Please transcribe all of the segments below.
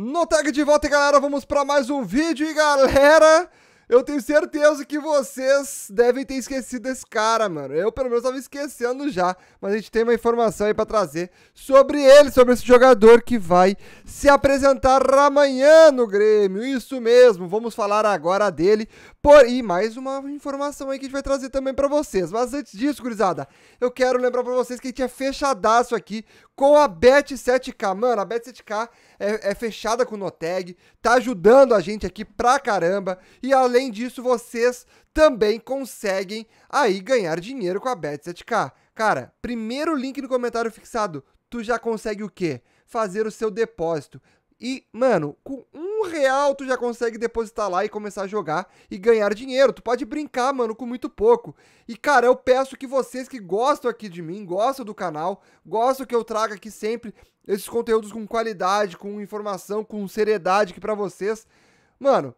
No tag de volta, galera, vamos para mais um vídeo e galera, eu tenho certeza que vocês devem ter esquecido esse cara, mano. Eu, pelo menos, estava esquecendo já. Mas a gente tem uma informação aí para trazer sobre ele, sobre esse jogador que vai se apresentar amanhã no Grêmio. Isso mesmo, vamos falar agora dele. Por... E mais uma informação aí que a gente vai trazer também para vocês. Mas antes disso, gurizada, eu quero lembrar para vocês que a gente é fechadaço aqui com a Bet7K. Mano, a Bet7K é, é fechada com o Noteg, tá ajudando a gente aqui pra caramba. E além Além disso, vocês também conseguem aí ganhar dinheiro com a Bet7k. Cara, primeiro link no comentário fixado, tu já consegue o quê? Fazer o seu depósito. E, mano, com um real tu já consegue depositar lá e começar a jogar e ganhar dinheiro. Tu pode brincar, mano, com muito pouco. E, cara, eu peço que vocês que gostam aqui de mim, gostam do canal, gostam que eu traga aqui sempre esses conteúdos com qualidade, com informação, com seriedade aqui pra vocês. Mano,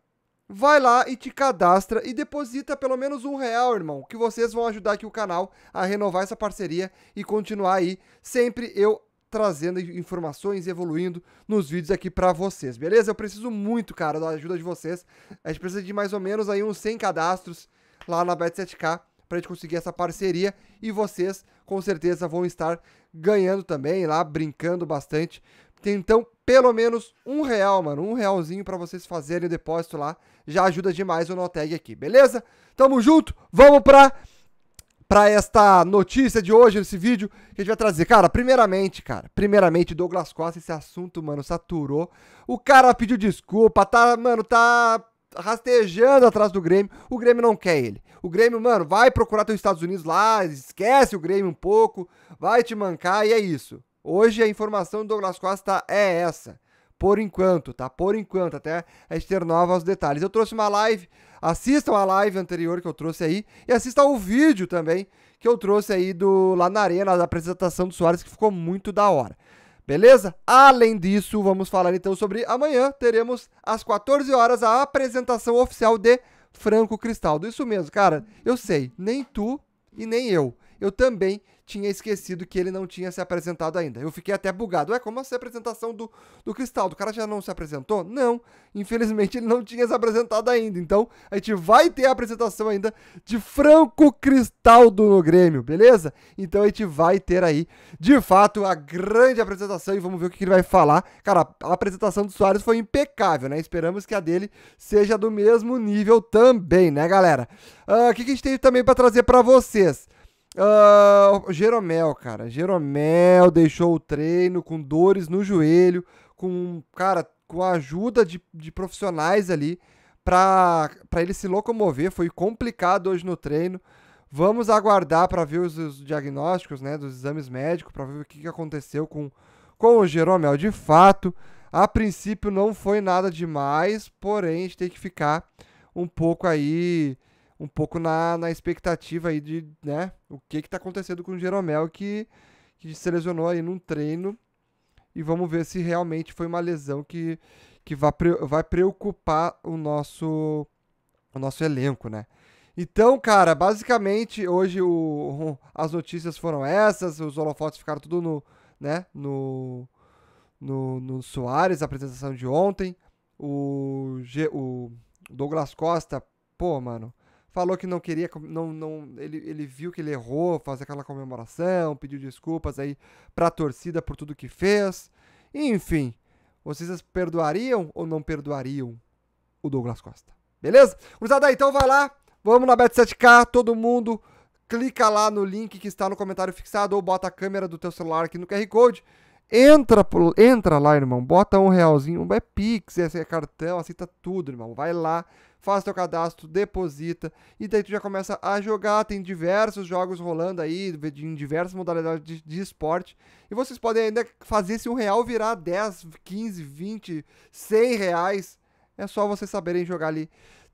vai lá e te cadastra e deposita pelo menos um real, irmão, que vocês vão ajudar aqui o canal a renovar essa parceria e continuar aí sempre eu trazendo informações e evoluindo nos vídeos aqui para vocês, beleza? Eu preciso muito, cara, da ajuda de vocês. A gente precisa de mais ou menos aí uns 100 cadastros lá na Bet7k para gente conseguir essa parceria e vocês com certeza vão estar ganhando também lá, brincando bastante, tem então pelo menos um real, mano. Um realzinho para vocês fazerem o depósito lá. Já ajuda demais o Noteg aqui, beleza? Tamo junto, vamos pra, pra esta notícia de hoje, nesse vídeo que a gente vai trazer. Cara, primeiramente, cara, primeiramente, Douglas Costa, esse assunto, mano, saturou. O cara pediu desculpa, tá, mano, tá rastejando atrás do Grêmio. O Grêmio não quer ele. O Grêmio, mano, vai procurar teus Estados Unidos lá, esquece o Grêmio um pouco, vai te mancar e é isso. Hoje a informação do Douglas Costa é essa. Por enquanto, tá? Por enquanto, até a gente ter novos detalhes. Eu trouxe uma live, assistam a live anterior que eu trouxe aí e assista o vídeo também que eu trouxe aí do lá na arena da apresentação do Soares que ficou muito da hora. Beleza? Além disso, vamos falar então sobre amanhã teremos às 14 horas a apresentação oficial de Franco Cristaldo. Isso mesmo, cara. Eu sei, nem tu e nem eu eu também tinha esquecido que ele não tinha se apresentado ainda. Eu fiquei até bugado. Ué, como essa assim apresentação do, do Cristal? O cara já não se apresentou? Não, infelizmente ele não tinha se apresentado ainda. Então a gente vai ter a apresentação ainda de Franco Cristaldo no Grêmio, beleza? Então a gente vai ter aí, de fato, a grande apresentação e vamos ver o que ele vai falar. Cara, a apresentação do Soares foi impecável, né? Esperamos que a dele seja do mesmo nível também, né, galera? Ah, o uh, que, que a gente tem também para trazer para vocês? Ah, Jeromel, cara. Jeromel deixou o treino com dores no joelho, com, cara, com a ajuda de, de profissionais ali para ele se locomover. Foi complicado hoje no treino. Vamos aguardar para ver os, os, diagnósticos, né, dos exames médicos, para ver o que, que aconteceu com, com o Jeromel. De fato, a princípio não foi nada demais, porém a gente tem que ficar um pouco aí um pouco na, na expectativa aí de, né, o que que tá acontecendo com o Jeromel que, que se lesionou aí num treino e vamos ver se realmente foi uma lesão que, que vai, vai preocupar o nosso, o nosso elenco, né? Então, cara, basicamente hoje o, as notícias foram essas, os holofotes ficaram tudo no, né, no, no, no Soares, a apresentação de ontem. O, G, o Douglas Costa, pô, mano, falou que não queria, não, não, ele, ele viu que ele errou, fazer aquela comemoração, pediu desculpas aí pra torcida por tudo que fez. Enfim, vocês perdoariam ou não perdoariam o Douglas Costa? Beleza? Cruzada, então vai lá, vamos na Bet7K, todo mundo clica lá no link que está no comentário fixado ou bota a câmera do teu celular aqui no QR Code. Entra, entra lá, irmão. Bota um realzinho. É Pix, é, é cartão, aceita tudo, irmão. Vai lá, faz teu cadastro, deposita e daí tu já começa a jogar. Tem diversos jogos rolando aí, em diversas modalidades de, de esporte. E vocês podem ainda fazer se um real virar 10, 15, 20, 100 reais. É só vocês saberem jogar ali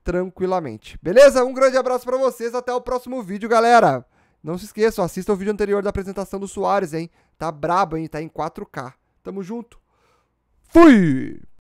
tranquilamente. Beleza? Um grande abraço para vocês, até o próximo vídeo, galera. Não se esqueçam, assista o vídeo anterior da apresentação do Soares, hein? Tá brabo, hein? Tá em 4K. Tamo junto. Fui!